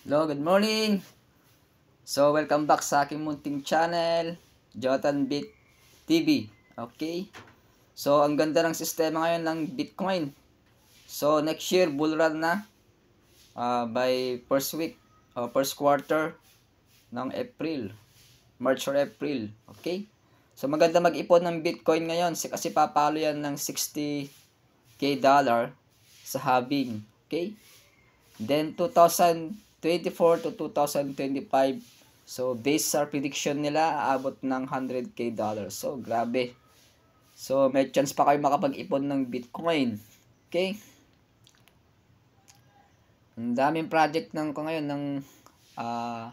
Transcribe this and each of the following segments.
Hello, good morning! So, welcome back sa aking munting channel, Jotan Bit TV. Okay? So, ang ganda ng sistema ngayon ng Bitcoin. So, next year, bull run na uh, by first week or ah, first quarter ng April. March or April. Okay? So, maganda mag-ipon ng Bitcoin ngayon kasi papalo yan ng 60k dollar sa halving. Okay? Then, 2000 24 to 2025. So, based sa prediction nila, aabot ng 100k dollars. So, grabe. So, may chance pa kayo makapag-ipon ng Bitcoin. Okay? Ang daming project ng ko ngayon ng uh,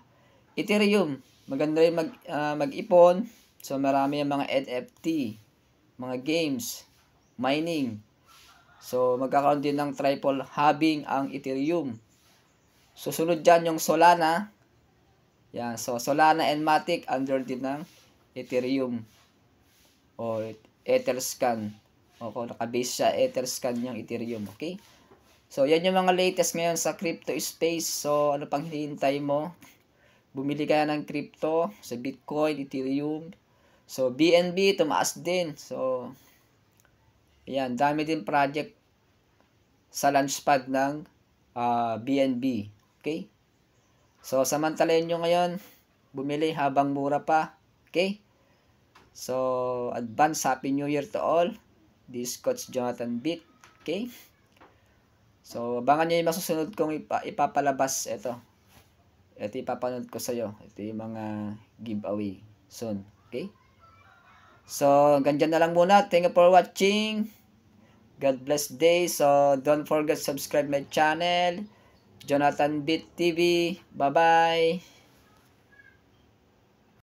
Ethereum. Maganda rin mag, uh, mag-ipon. So, marami yung mga NFT, mga games, mining. So, magkakaroon din ng triple having ang Ethereum. Susunod dyan yung Solana. Yan. So, Solana and Matic under din ng Ethereum. O, Etherscan. O, kung nakabase siya, Etherscan yung Ethereum. Okay? So, yan yung mga latest ngayon sa crypto space. So, ano pang hinihintay mo? Bumili ka ng crypto sa so Bitcoin, Ethereum. So, BNB, tumaas din. So, yan. Dami din project sa launchpad ng uh, ah, BNB. Okay? So, samantalin nyo ngayon, bumili habang mura pa. Okay? So, advance Happy New Year to all. This is Coach Jonathan Beat. Okay? So, abangan nyo yung masusunod kong ipa ipapalabas ito. Ito ipapanood ko sa'yo. Ito yung mga giveaway soon. Okay? So, ganyan na lang muna. Thank you for watching. God bless day. So, don't forget subscribe my channel. Jonathan Bit TV. Bye-bye.